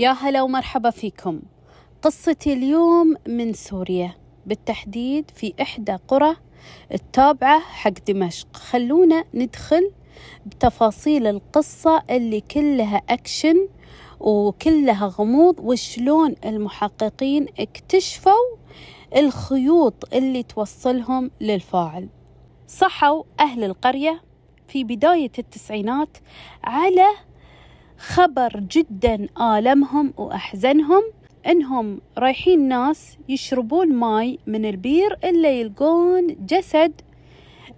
يا هلا ومرحبا فيكم قصتي اليوم من سوريا بالتحديد في إحدى قرى التابعة حق دمشق خلونا ندخل بتفاصيل القصة اللي كلها أكشن وكلها غموض وشلون المحققين اكتشفوا الخيوط اللي توصلهم للفاعل صحوا أهل القرية في بداية التسعينات على خبر جدا آلمهم وأحزنهم إنهم رايحين ناس يشربون ماي من البير إلا يلقون جسد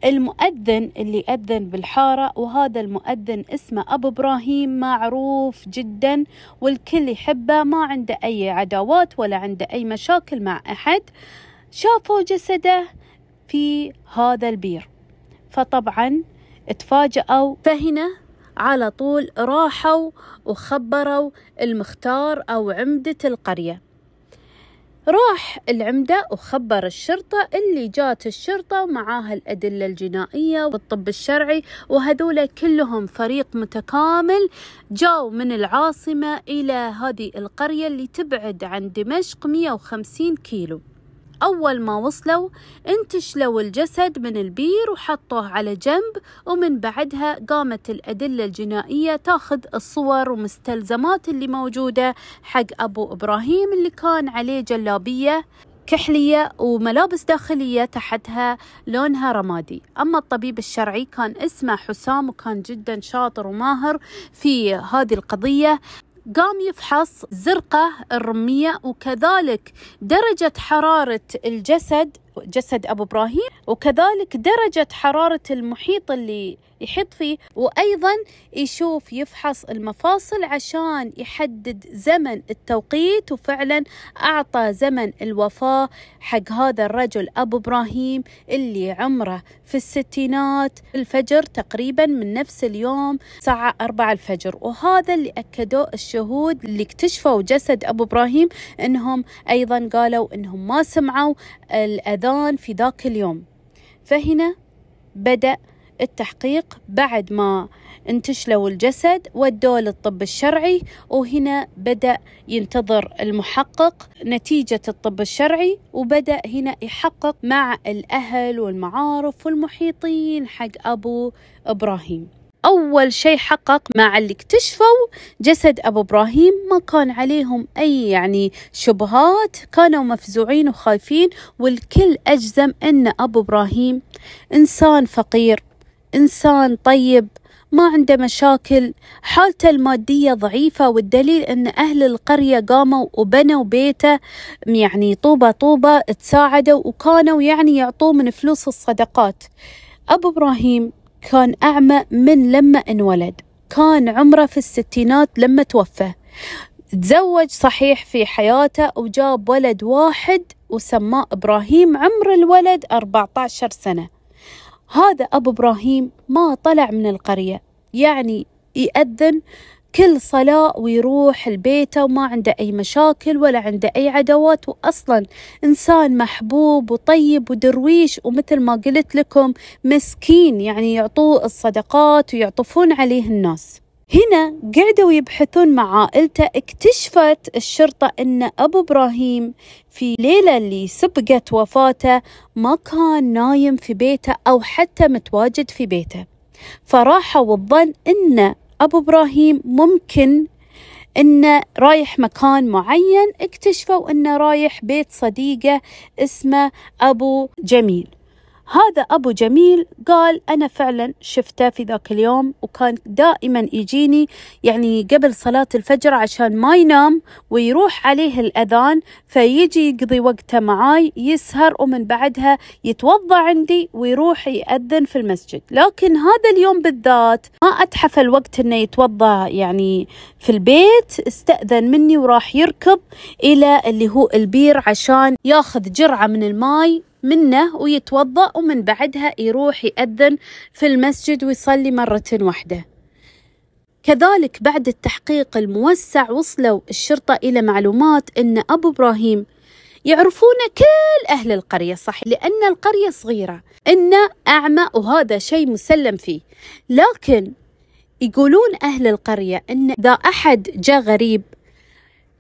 المؤذن اللي أذن بالحارة وهذا المؤذن اسمه أبو إبراهيم معروف جدا والكل يحبه ما عنده أي عداوات ولا عنده أي مشاكل مع أحد شافوا جسده في هذا البير فطبعا تفاجأوا فهنا على طول راحوا وخبروا المختار أو عمدة القرية راح العمدة وخبر الشرطة اللي جات الشرطة ومعاها الأدلة الجنائية والطب الشرعي وهذولا كلهم فريق متكامل جاوا من العاصمة إلى هذه القرية اللي تبعد عن دمشق 150 كيلو أول ما وصلوا انتشلوا الجسد من البير وحطوه على جنب ومن بعدها قامت الأدلة الجنائية تاخذ الصور ومستلزمات اللي موجودة حق أبو إبراهيم اللي كان عليه جلابية كحلية وملابس داخلية تحتها لونها رمادي أما الطبيب الشرعي كان اسمه حسام وكان جدا شاطر وماهر في هذه القضية قام يفحص زرقه الرميه وكذلك درجه حراره الجسد جسد أبو إبراهيم وكذلك درجة حرارة المحيط اللي يحيط فيه وأيضا يشوف يفحص المفاصل عشان يحدد زمن التوقيت وفعلا أعطى زمن الوفاة حق هذا الرجل أبو إبراهيم اللي عمره في الستينات الفجر تقريبا من نفس اليوم الساعة أربعة الفجر وهذا اللي أكدوه الشهود اللي اكتشفوا جسد أبو إبراهيم أنهم أيضا قالوا أنهم ما سمعوا الأذان رمضان في ذاك اليوم فهنا بدأ التحقيق بعد ما انتشلوا الجسد ودوه للطب الشرعي وهنا بدأ ينتظر المحقق نتيجة الطب الشرعي وبدأ هنا يحقق مع الأهل والمعارف والمحيطين حق أبو إبراهيم أول شيء حقق مع اللي اكتشفوا جسد أبو إبراهيم ما كان عليهم أي يعني شبهات كانوا مفزوعين وخايفين والكل أجزم أن أبو إبراهيم إنسان فقير إنسان طيب ما عنده مشاكل حالته المادية ضعيفة والدليل أن أهل القرية قاموا وبنوا بيته يعني طوبة طوبة تساعدوا وكانوا يعني يعطوه من فلوس الصدقات أبو إبراهيم كان أعمى من لما انولد كان عمره في الستينات لما توفى تزوج صحيح في حياته وجاب ولد واحد وسماه إبراهيم عمر الولد 14 سنة هذا أبو إبراهيم ما طلع من القرية يعني يأذن كل صلاة ويروح لبيته وما عنده أي مشاكل ولا عنده أي عداوات وأصلا إنسان محبوب وطيب ودرويش ومثل ما قلت لكم مسكين يعني يعطوه الصدقات ويعطفون عليه الناس هنا قعدوا يبحثون مع عائلته اكتشفت الشرطة أن أبو إبراهيم في ليلة اللي سبقت وفاته ما كان نايم في بيته أو حتى متواجد في بيته فراحوا الظن أن أبو إبراهيم ممكن انه رايح مكان معين اكتشفوا انه رايح بيت صديقه اسمه ابو جميل هذا أبو جميل قال أنا فعلا شفته في ذاك اليوم وكان دائما يجيني يعني قبل صلاة الفجر عشان ما ينام ويروح عليه الأذان فيجي يقضي وقته معاي يسهر ومن بعدها يتوضى عندي ويروح يأذن في المسجد لكن هذا اليوم بالذات ما أتحف الوقت أنه يتوضى يعني في البيت استأذن مني وراح يركض إلى اللي هو البير عشان ياخذ جرعة من الماي منه ويتوضأ ومن بعدها يروح يأذن في المسجد ويصلي مرة واحدة كذلك بعد التحقيق الموسع وصلوا الشرطة إلى معلومات أن أبو إبراهيم يعرفون كل أهل القرية صح لأن القرية صغيرة إنه أعمى وهذا شيء مسلم فيه لكن يقولون أهل القرية أن إذا أحد جاء غريب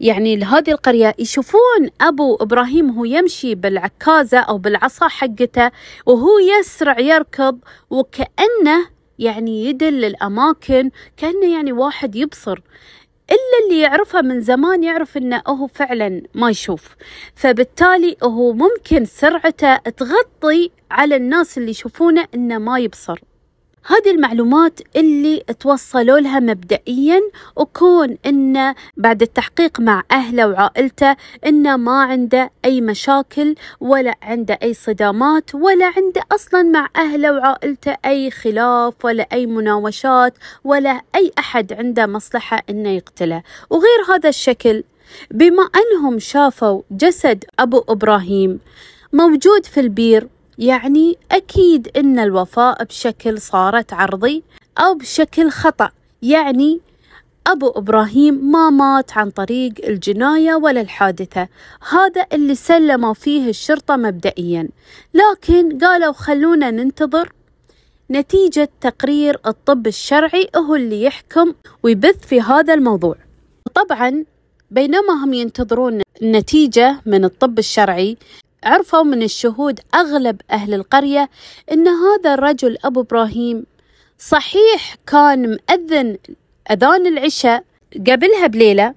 يعني لهذه القرية يشوفون أبو إبراهيم هو يمشي بالعكازة أو بالعصا حقته وهو يسرع يركض وكأنه يعني يدل الأماكن كأنه يعني واحد يبصر إلا اللي يعرفه من زمان يعرف أنه هو فعلا ما يشوف فبالتالي هو ممكن سرعته تغطي على الناس اللي يشوفونه أنه ما يبصر هذه المعلومات اللي توصلوا لها مبدئيا وكون انه بعد التحقيق مع اهله وعائلته انه ما عنده اي مشاكل ولا عنده اي صدامات ولا عنده اصلا مع اهله وعائلته اي خلاف ولا اي مناوشات ولا اي احد عنده مصلحه انه يقتله وغير هذا الشكل بما انهم شافوا جسد ابو ابراهيم موجود في البير يعني أكيد أن الوفاء بشكل صارت عرضي أو بشكل خطأ يعني أبو إبراهيم ما مات عن طريق الجناية ولا الحادثة هذا اللي سلموا فيه الشرطة مبدئيا لكن قالوا خلونا ننتظر نتيجة تقرير الطب الشرعي هو اللي يحكم ويبث في هذا الموضوع طبعا بينما هم ينتظرون النتيجة من الطب الشرعي عرفوا من الشهود أغلب أهل القرية أن هذا الرجل أبو إبراهيم صحيح كان مأذن أذان العشاء قبلها بليلة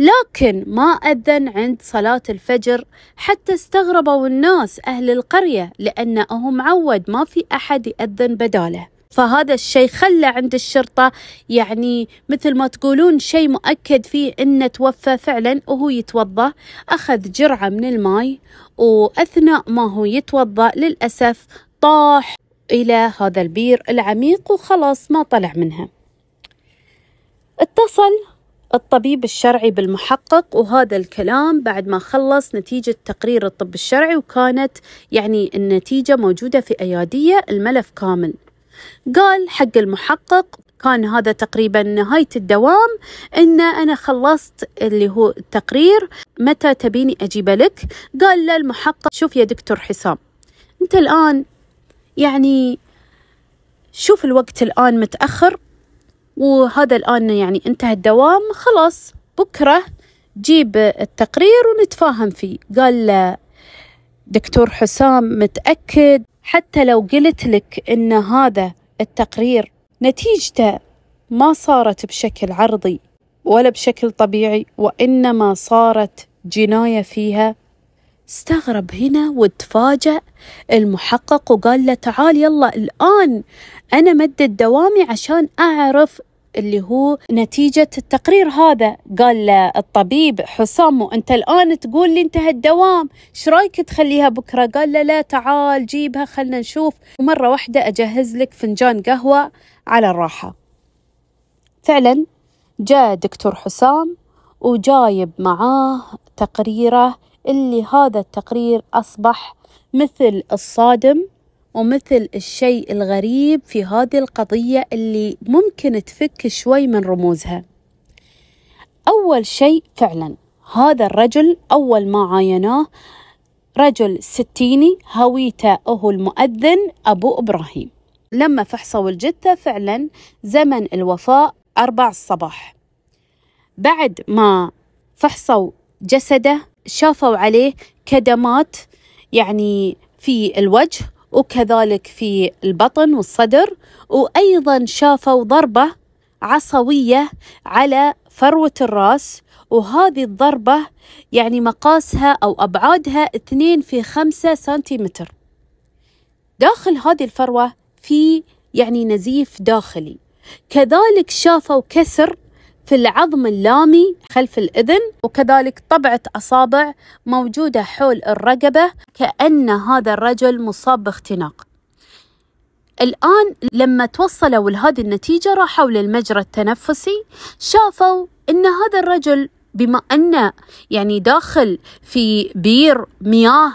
لكن ما أذن عند صلاة الفجر حتى استغربوا الناس أهل القرية لأنه معود ما في أحد يأذن بداله فهذا الشيء خلى عند الشرطة يعني مثل ما تقولون شيء مؤكد فيه انه توفى فعلا وهو يتوضا اخذ جرعة من الماي واثناء ما هو يتوضا للاسف طاح الى هذا البير العميق وخلاص ما طلع منها اتصل الطبيب الشرعي بالمحقق وهذا الكلام بعد ما خلص نتيجة تقرير الطب الشرعي وكانت يعني النتيجة موجودة في أيادية الملف كامل قال حق المحقق كان هذا تقريبا نهاية الدوام إن أنا خلصت اللي هو التقرير متى تبيني أجيب لك قال له المحقق شوف يا دكتور حسام أنت الآن يعني شوف الوقت الآن متأخر وهذا الآن يعني انتهى الدوام خلاص بكرة جيب التقرير ونتفاهم فيه قال له دكتور حسام متأكد حتى لو قلت لك ان هذا التقرير نتيجته ما صارت بشكل عرضي ولا بشكل طبيعي وانما صارت جنايه فيها استغرب هنا وتفاجأ المحقق وقال له تعال يلا الآن أنا مدد دوامي عشان أعرف اللي هو نتيجة التقرير هذا قال له الطبيب حسام وأنت الآن تقول لي انتهى الدوام ايش رايك تخليها بكرة قال له لا تعال جيبها خلنا نشوف ومرة واحدة أجهز لك فنجان قهوة على الراحة فعلا جاء دكتور حسام وجايب معاه تقريره اللي هذا التقرير أصبح مثل الصادم ومثل الشيء الغريب في هذه القضية اللي ممكن تفك شوي من رموزها أول شيء فعلا هذا الرجل أول ما عايناه رجل ستيني هويته هو المؤذن أبو إبراهيم لما فحصوا الجثة فعلا زمن الوفاة أربع الصباح بعد ما فحصوا جسده شافوا عليه كدمات يعني في الوجه وكذلك في البطن والصدر وأيضا شافوا ضربة عصوية على فروة الرأس وهذه الضربة يعني مقاسها أو أبعادها 2 في 5 سنتيمتر داخل هذه الفروة في يعني نزيف داخلي كذلك شافوا كسر في العظم اللامي خلف الإذن وكذلك طبعة أصابع موجودة حول الرقبة كأن هذا الرجل مصاب باختناق الآن لما توصلوا لهذه النتيجة راحوا للمجرى التنفسي شافوا أن هذا الرجل بما أنه يعني داخل في بير مياه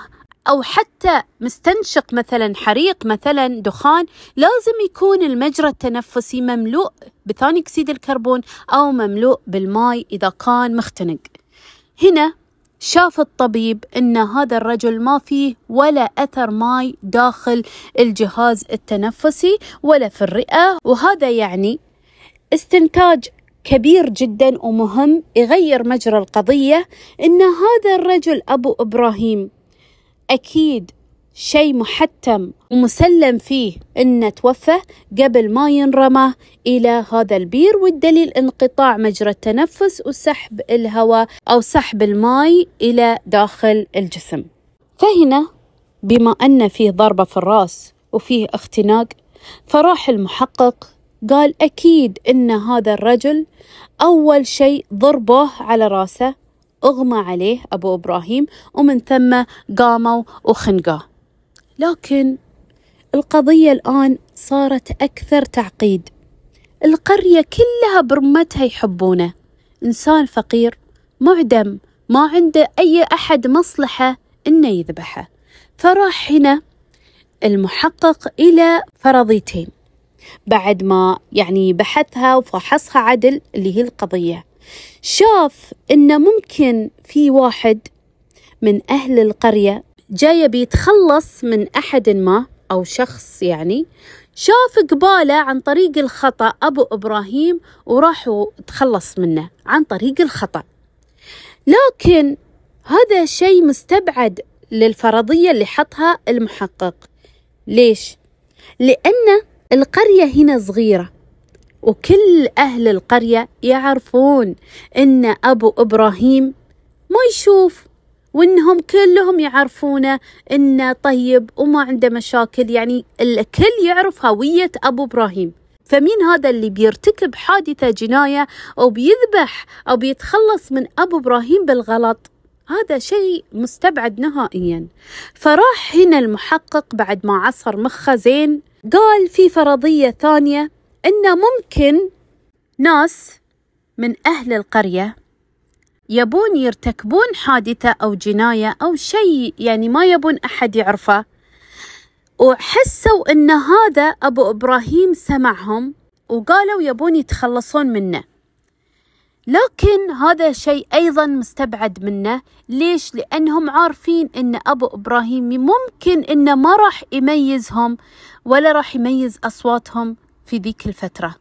أو حتى مستنشق مثلا حريق مثلا دخان لازم يكون المجرى التنفسي مملوء بثاني أكسيد الكربون أو مملوء بالماء إذا كان مختنق هنا شاف الطبيب ان هذا الرجل ما فيه ولا اثر ماي داخل الجهاز التنفسي ولا في الرئه وهذا يعني استنتاج كبير جدا ومهم يغير مجرى القضيه ان هذا الرجل ابو ابراهيم أكيد شيء محتم ومسلم فيه أنه توفى قبل ما ينرمى إلى هذا البير والدليل انقطاع مجرى التنفس وسحب الهواء أو سحب الماء إلى داخل الجسم فهنا بما أن فيه ضربة في الرأس وفيه اختناق فراح المحقق قال أكيد أن هذا الرجل أول شيء ضربه على راسه أغمى عليه أبو إبراهيم ومن ثم قاموا وخنقاه لكن القضية الآن صارت أكثر تعقيد القرية كلها برمتها يحبونه إنسان فقير معدم ما عنده أي أحد مصلحة إنه يذبحه فراح هنا المحقق إلى فرضيتين بعد ما يعني بحثها وفحصها عدل اللي هي القضية شاف إنه ممكن في واحد من أهل القرية جاي بيتخلص من أحد ما أو شخص يعني شاف قباله عن طريق الخطأ أبو إبراهيم وراحوا تخلص منه عن طريق الخطأ لكن هذا شيء مستبعد للفرضية اللي حطها المحقق ليش؟ لأن القرية هنا صغيرة وكل أهل القرية يعرفون إن أبو إبراهيم ما يشوف وإنهم كلهم يعرفونه إنه طيب وما عنده مشاكل يعني الكل يعرف هوية أبو إبراهيم فمين هذا اللي بيرتكب حادثة جناية أو بيذبح أو بيتخلص من أبو إبراهيم بالغلط هذا شيء مستبعد نهائيا فراح هنا المحقق بعد ما عصر مخه زين قال في فرضية ثانية ان ممكن ناس من أهل القرية يبون يرتكبون حادثة أو جناية أو شيء يعني ما يبون أحد يعرفه وحسوا أن هذا أبو إبراهيم سمعهم وقالوا يبون يتخلصون منه لكن هذا شيء أيضا مستبعد منه ليش؟ لأنهم عارفين أن أبو إبراهيم ممكن أنه ما راح يميزهم ولا راح يميز أصواتهم في ذيك الفترة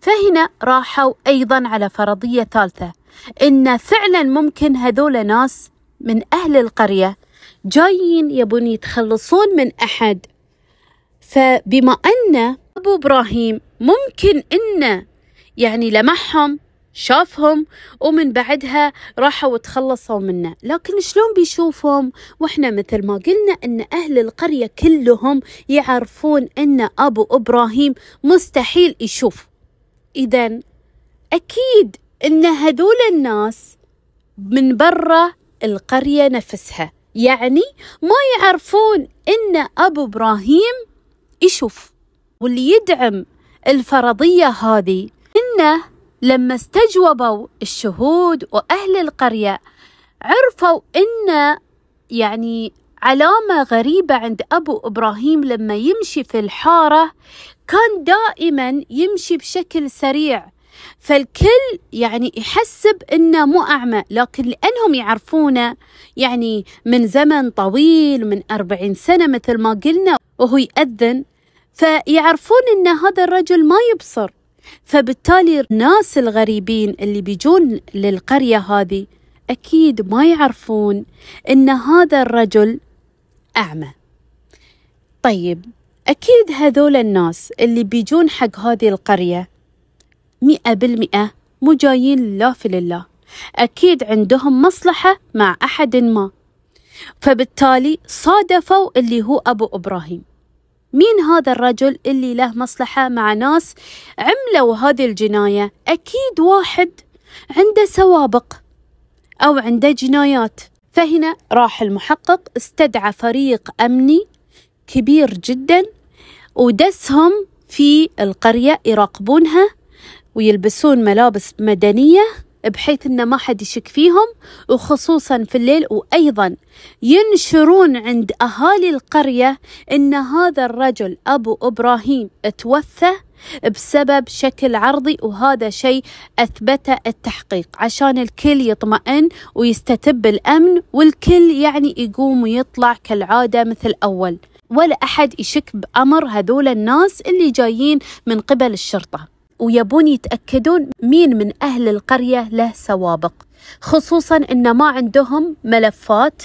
فهنا راحوا أيضا على فرضية ثالثة إن فعلا ممكن هذول ناس من أهل القرية جايين يبون يتخلصون من أحد فبما أن أبو إبراهيم ممكن أنه يعني لمحهم شافهم ومن بعدها راحوا وتخلصوا منه لكن شلون بيشوفهم واحنا مثل ما قلنا ان اهل القرية كلهم يعرفون ان ابو ابراهيم مستحيل يشوف اذا اكيد ان هذول الناس من برا القرية نفسها يعني ما يعرفون ان ابو ابراهيم يشوف واللي يدعم الفرضية هذه انه لما استجوبوا الشهود وأهل القرية عرفوا أن يعني علامة غريبة عند أبو إبراهيم لما يمشي في الحارة كان دائما يمشي بشكل سريع فالكل يعني يحسب انه مو اعمى لكن لانهم يعرفونه يعني من زمن طويل من أربعين سنة مثل ما قلنا وهو يأذن فيعرفون ان هذا الرجل ما يبصر فبالتالي الناس الغريبين اللي بيجون للقرية هذه أكيد ما يعرفون أن هذا الرجل أعمى طيب أكيد هذول الناس اللي بيجون حق هذه القرية مئة بالمئة مو جايين لا في لله أكيد عندهم مصلحة مع أحد ما فبالتالي صادفوا اللي هو أبو إبراهيم مين هذا الرجل اللي له مصلحة مع ناس عملوا هذه الجناية أكيد واحد عنده سوابق أو عنده جنايات فهنا راح المحقق استدعى فريق أمني كبير جدا ودسهم في القرية يراقبونها ويلبسون ملابس مدنية بحيث أنه ما حد يشك فيهم وخصوصا في الليل وأيضا ينشرون عند أهالي القرية أن هذا الرجل أبو إبراهيم توفى بسبب شكل عرضي وهذا شيء أثبته التحقيق عشان الكل يطمئن ويستتب الأمن والكل يعني يقوم ويطلع كالعادة مثل أول ولا أحد يشك بأمر هذول الناس اللي جايين من قبل الشرطة ويبون يتأكدون مين من أهل القرية له سوابق خصوصا أن ما عندهم ملفات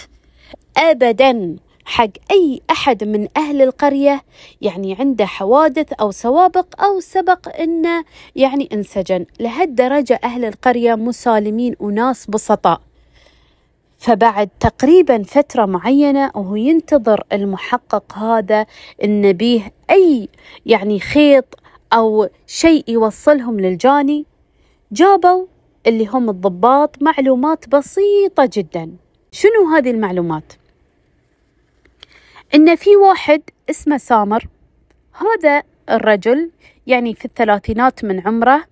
أبدا حق أي أحد من أهل القرية يعني عنده حوادث أو سوابق أو سبق أنه يعني انسجن لهالدرجة أهل القرية مسالمين وناس بسطاء فبعد تقريبا فترة معينة وهو ينتظر المحقق هذا أن بيه أي يعني خيط أو شيء يوصلهم للجاني جابوا اللي هم الضباط معلومات بسيطة جدا شنو هذه المعلومات؟ إن في واحد اسمه سامر هذا الرجل يعني في الثلاثينات من عمره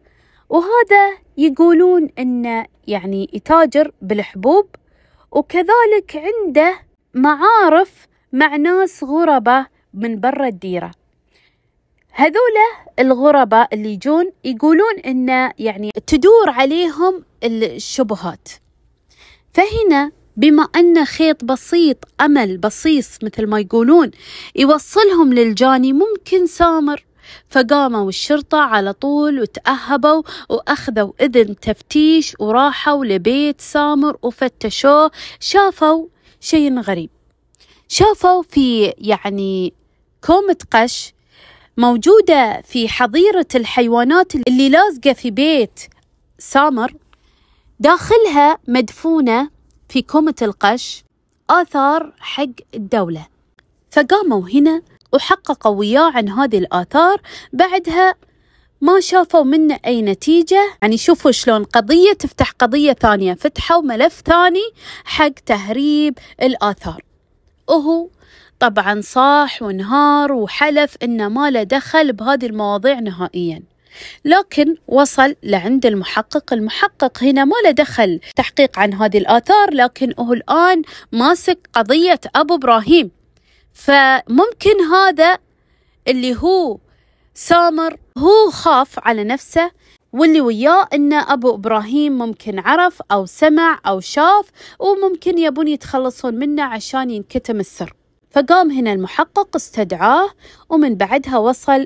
وهذا يقولون إنه يعني يتاجر بالحبوب وكذلك عنده معارف مع ناس غربة من برا الديرة هذولا الغرباء اللي يجون يقولون انه يعني تدور عليهم الشبهات فهنا بما ان خيط بسيط امل بصيص مثل ما يقولون يوصلهم للجاني ممكن سامر فقاموا الشرطة على طول وتأهبوا وأخذوا إذن تفتيش وراحوا لبيت سامر وفتشوه شافوا شيء غريب شافوا في يعني كومة قش موجودة في حظيرة الحيوانات اللي لازقة في بيت سامر داخلها مدفونة في كومة القش آثار حق الدولة فقاموا هنا وحققوا وياه عن هذه الآثار بعدها ما شافوا منه أي نتيجة يعني شوفوا شلون قضية تفتح قضية ثانية فتحوا ملف ثاني حق تهريب الآثار وهو طبعا صاح ونهار وحلف انه ما له دخل بهذه المواضيع نهائياً لكن وصل لعند المحقق المحقق هنا ما له دخل تحقيق عن هذه الآثار لكن هو الآن ماسك قضية أبو إبراهيم فممكن هذا اللي هو سامر هو خاف على نفسه واللي وياه ان ابو ابراهيم ممكن عرف او سمع او شاف وممكن يبون يتخلصون منه عشان ينكتم السر فقام هنا المحقق استدعاه ومن بعدها وصل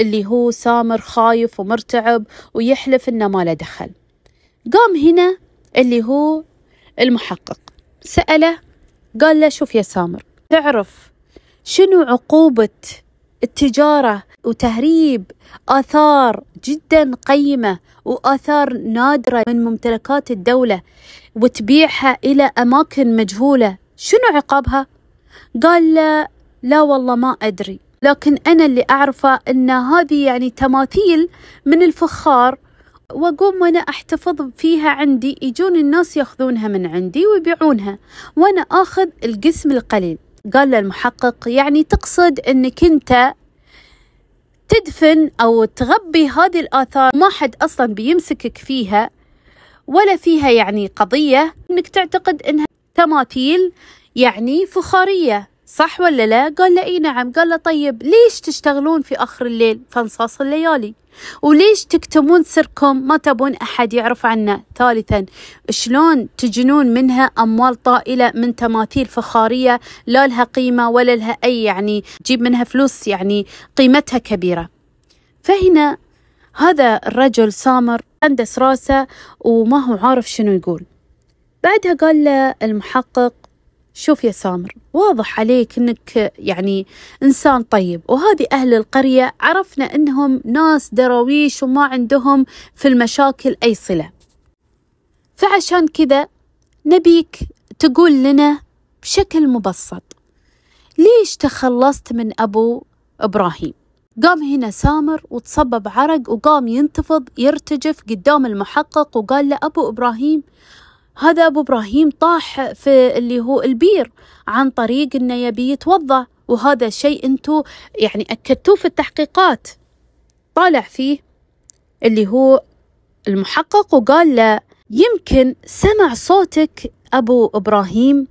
اللي هو سامر خايف ومرتعب ويحلف انه ما له دخل قام هنا اللي هو المحقق سأله قال له شوف يا سامر تعرف شنو عقوبة التجارة وتهريب آثار جدا قيمة وآثار نادرة من ممتلكات الدولة وتبيعها إلى أماكن مجهولة شنو عقابها؟ قال له لا والله ما أدري لكن أنا اللي أعرفه أن هذه يعني تماثيل من الفخار وأقوم وأنا أحتفظ فيها عندي يجون الناس يأخذونها من عندي ويبيعونها وأنا آخذ القسم القليل قال له المحقق يعني تقصد أنك أنت تدفن أو تغبي هذه الآثار ما حد أصلا بيمسكك فيها ولا فيها يعني قضية أنك تعتقد أنها تماثيل يعني فخارية صح ولا لا قال له اي نعم قال له طيب ليش تشتغلون في آخر الليل فانصاص الليالي وليش تكتمون سركم ما تبون أحد يعرف عنه ثالثا شلون تجنون منها أموال طائلة من تماثيل فخارية لا لها قيمة ولا لها أي يعني جيب منها فلوس يعني قيمتها كبيرة فهنا هذا الرجل سامر أندس راسه وما هو عارف شنو يقول بعدها قال له المحقق شوف يا سامر واضح عليك انك يعني انسان طيب وهذه اهل القرية عرفنا انهم ناس درويش وما عندهم في المشاكل اي صلة فعشان كذا نبيك تقول لنا بشكل مبسط ليش تخلصت من ابو ابراهيم قام هنا سامر وتصبب عرق وقام ينتفض يرتجف قدام المحقق وقال له أبو إبراهيم هذا أبو إبراهيم طاح في اللي هو البير عن طريق إنه يبي يتوضأ وهذا شيء أنتو يعني أكدتوه في التحقيقات طالع فيه اللي هو المحقق وقال له يمكن سمع صوتك أبو إبراهيم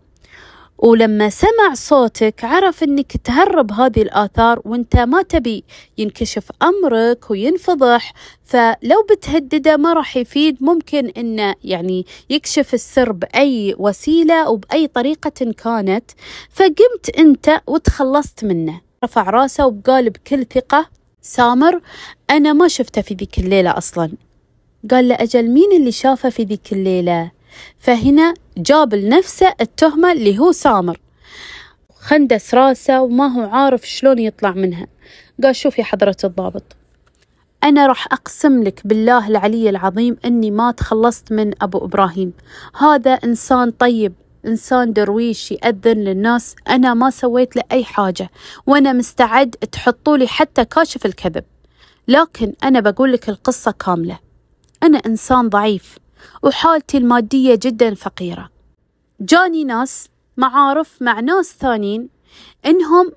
ولما سمع صوتك عرف انك تهرب هذه الاثار وانت ما تبي ينكشف امرك وينفضح فلو بتهدده ما راح يفيد ممكن انه يعني يكشف السر باي وسيله وباي طريقه كانت فقمت انت وتخلصت منه رفع راسه وقال بكل ثقه سامر انا ما شفته في ذيك الليله اصلا قال له اجل مين اللي شافه في ذيك الليله فهنا جاب لنفسه التهمة اللي هو سامر خندس راسه وما هو عارف شلون يطلع منها قال شوف يا حضرة الضابط أنا راح أقسم لك بالله العلي العظيم أني ما تخلصت من أبو إبراهيم هذا إنسان طيب إنسان درويش يأذن للناس أنا ما سويت له أي حاجة وأنا مستعد تحطوا لي حتى كاشف الكذب لكن أنا بقول لك القصة كاملة أنا إنسان ضعيف وحالتي المادية جدا فقيرة جاني ناس معارف مع ناس ثانين إنهم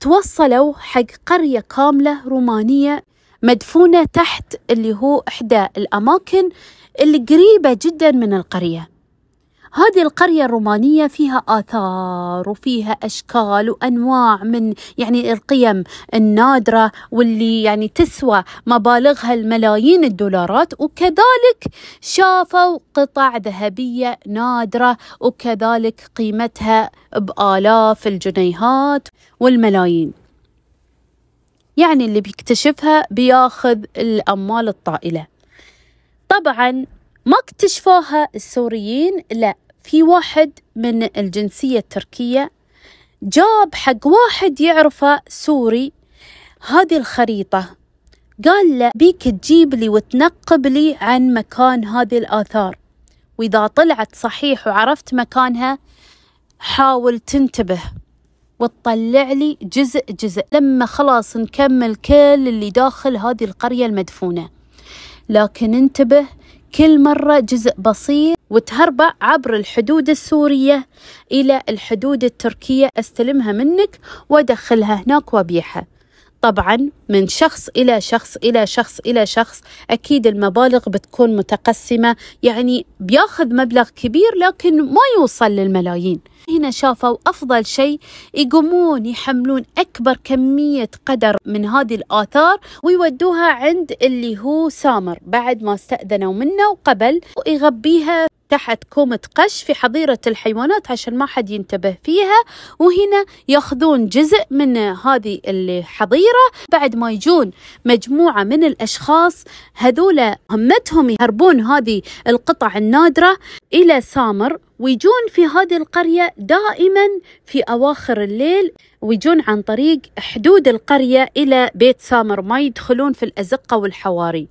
توصلوا حق قرية كاملة رومانية مدفونة تحت اللي هو إحدى الأماكن اللي قريبة جدا من القرية هذه القرية الرومانية فيها آثار وفيها أشكال وأنواع من يعني القيم النادرة واللي يعني تسوى مبالغها الملايين الدولارات وكذلك شافوا قطع ذهبية نادرة وكذلك قيمتها بآلاف الجنيهات والملايين يعني اللي بيكتشفها بياخذ الأموال الطائلة طبعا ما اكتشفوها السوريين لا في واحد من الجنسية التركية جاب حق واحد يعرفه سوري هذه الخريطة قال له بيك تجيب لي وتنقب لي عن مكان هذه الآثار وإذا طلعت صحيح وعرفت مكانها حاول تنتبه وتطلع لي جزء جزء لما خلاص نكمل كل اللي داخل هذه القرية المدفونة لكن انتبه كل مرة جزء بسيط وتهربع عبر الحدود السورية إلى الحدود التركية أستلمها منك وأدخلها هناك وأبيعها طبعا من شخص إلى شخص إلى شخص إلى شخص أكيد المبالغ بتكون متقسمة يعني بياخذ مبلغ كبير لكن ما يوصل للملايين هنا شافوا أفضل شيء يقومون يحملون أكبر كمية قدر من هذه الآثار ويودوها عند اللي هو سامر بعد ما استأذنوا منه وقبل ويغبيها تحت كومة قش في حظيرة الحيوانات عشان ما حد ينتبه فيها وهنا ياخذون جزء من هذه الحظيرة بعد ما يجون مجموعة من الأشخاص هذولا همتهم يهربون هذه القطع النادرة إلى سامر ويجون في هذه القرية دائما في أواخر الليل ويجون عن طريق حدود القرية إلى بيت سامر ما يدخلون في الأزقة والحواري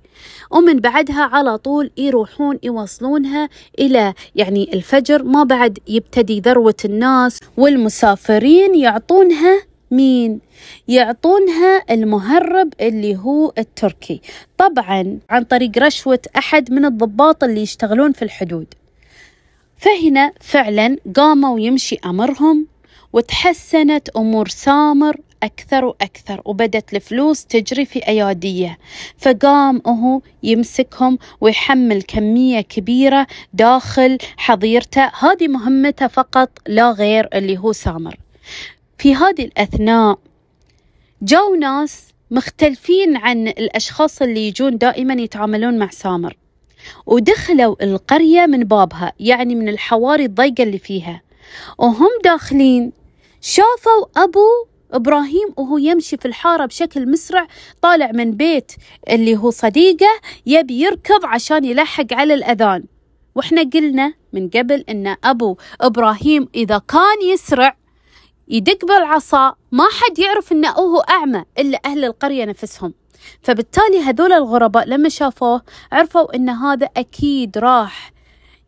ومن بعدها على طول يروحون يوصلونها إلى يعني الفجر ما بعد يبتدي ذروة الناس والمسافرين يعطونها مين؟ يعطونها المهرب اللي هو التركي طبعا عن طريق رشوة أحد من الضباط اللي يشتغلون في الحدود فهنا فعلا قاموا يمشي أمرهم وتحسنت أمور سامر أكثر وأكثر وبدت الفلوس تجري في أياديه فقام هو يمسكهم ويحمل كمية كبيرة داخل حظيرته هذه مهمته فقط لا غير اللي هو سامر في هذه الأثناء جو ناس مختلفين عن الأشخاص اللي يجون دائما يتعاملون مع سامر ودخلوا القرية من بابها يعني من الحواري الضيقة اللي فيها وهم داخلين شافوا أبو إبراهيم وهو يمشي في الحارة بشكل مسرع طالع من بيت اللي هو صديقه يبي يركض عشان يلحق على الأذان وإحنا قلنا من قبل أن أبو إبراهيم إذا كان يسرع يدق بالعصا ما حد يعرف أنه هو أعمى إلا أهل القرية نفسهم فبالتالي هذول الغرباء لما شافوه عرفوا ان هذا اكيد راح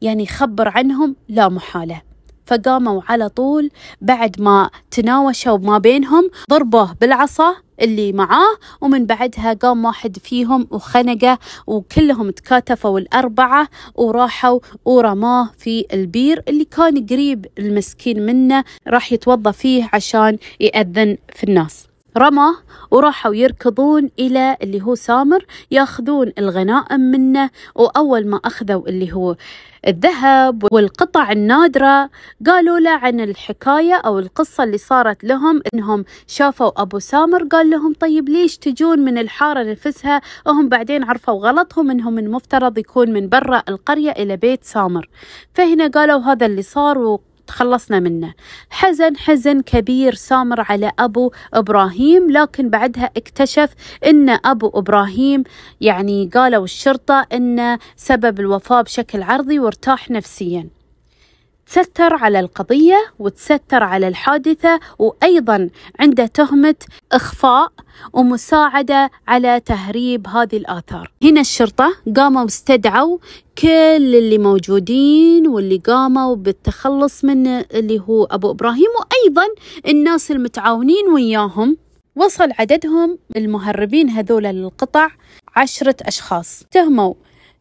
يعني يخبر عنهم لا محاله فقاموا على طول بعد ما تناوشوا ما بينهم ضربوه بالعصا اللي معاه ومن بعدها قام واحد فيهم وخنقه وكلهم تكاتفوا الأربعة وراحوا ورماه في البير اللي كان قريب المسكين منه راح يتوضى فيه عشان يأذن في الناس رماه وراحوا يركضون إلى اللي هو سامر ياخذون الغنائم منه وأول ما أخذوا اللي هو الذهب والقطع النادرة قالوا له عن الحكاية أو القصة اللي صارت لهم إنهم شافوا أبو سامر قال لهم طيب ليش تجون من الحارة نفسها وهم بعدين عرفوا غلطهم إنهم المفترض يكون من برا القرية إلى بيت سامر فهنا قالوا هذا اللي صار تخلصنا منه حزن حزن كبير سامر على أبو إبراهيم لكن بعدها اكتشف أن أبو إبراهيم يعني قالوا الشرطة أن سبب الوفاة بشكل عرضي وارتاح نفسياً تستر على القضية وتستر على الحادثة وأيضا عنده تهمة إخفاء ومساعدة على تهريب هذه الآثار هنا الشرطة قاموا استدعوا كل اللي موجودين واللي قاموا بالتخلص من اللي هو أبو إبراهيم وأيضا الناس المتعاونين وياهم وصل عددهم المهربين هذول للقطع عشرة أشخاص تهموا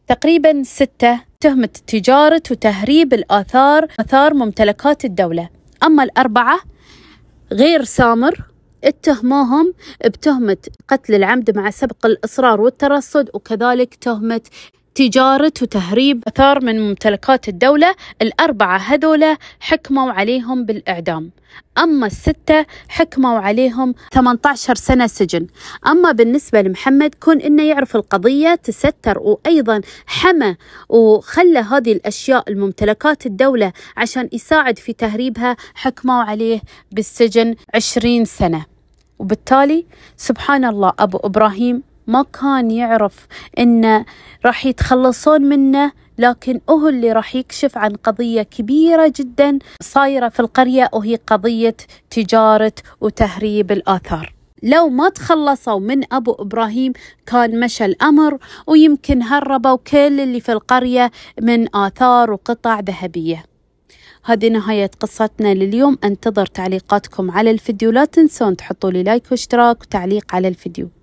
تقريبا ستة بتهمة تجارة وتهريب الآثار آثار ممتلكات الدولة أما الأربعة غير سامر اتهموهم بتهمة قتل العمد مع سبق الإصرار والترصد وكذلك تهمة تجارة وتهريب أثار من ممتلكات الدولة الأربعة هذولا حكموا عليهم بالإعدام أما الستة حكموا عليهم 18 سنة سجن أما بالنسبة لمحمد كون إنه يعرف القضية تستر وأيضا حمى وخلى هذه الأشياء الممتلكات الدولة عشان يساعد في تهريبها حكموا عليه بالسجن 20 سنة وبالتالي سبحان الله أبو إبراهيم ما كان يعرف انه راح يتخلصون منه لكن هو اللي راح يكشف عن قضية كبيرة جدا صايرة في القرية وهي قضية تجارة وتهريب الآثار لو ما تخلصوا من أبو إبراهيم كان مشى الأمر ويمكن هربوا كل اللي في القرية من آثار وقطع ذهبية هذه نهاية قصتنا لليوم أنتظر تعليقاتكم على الفيديو لا تنسون تحطوا لي لايك واشتراك وتعليق على الفيديو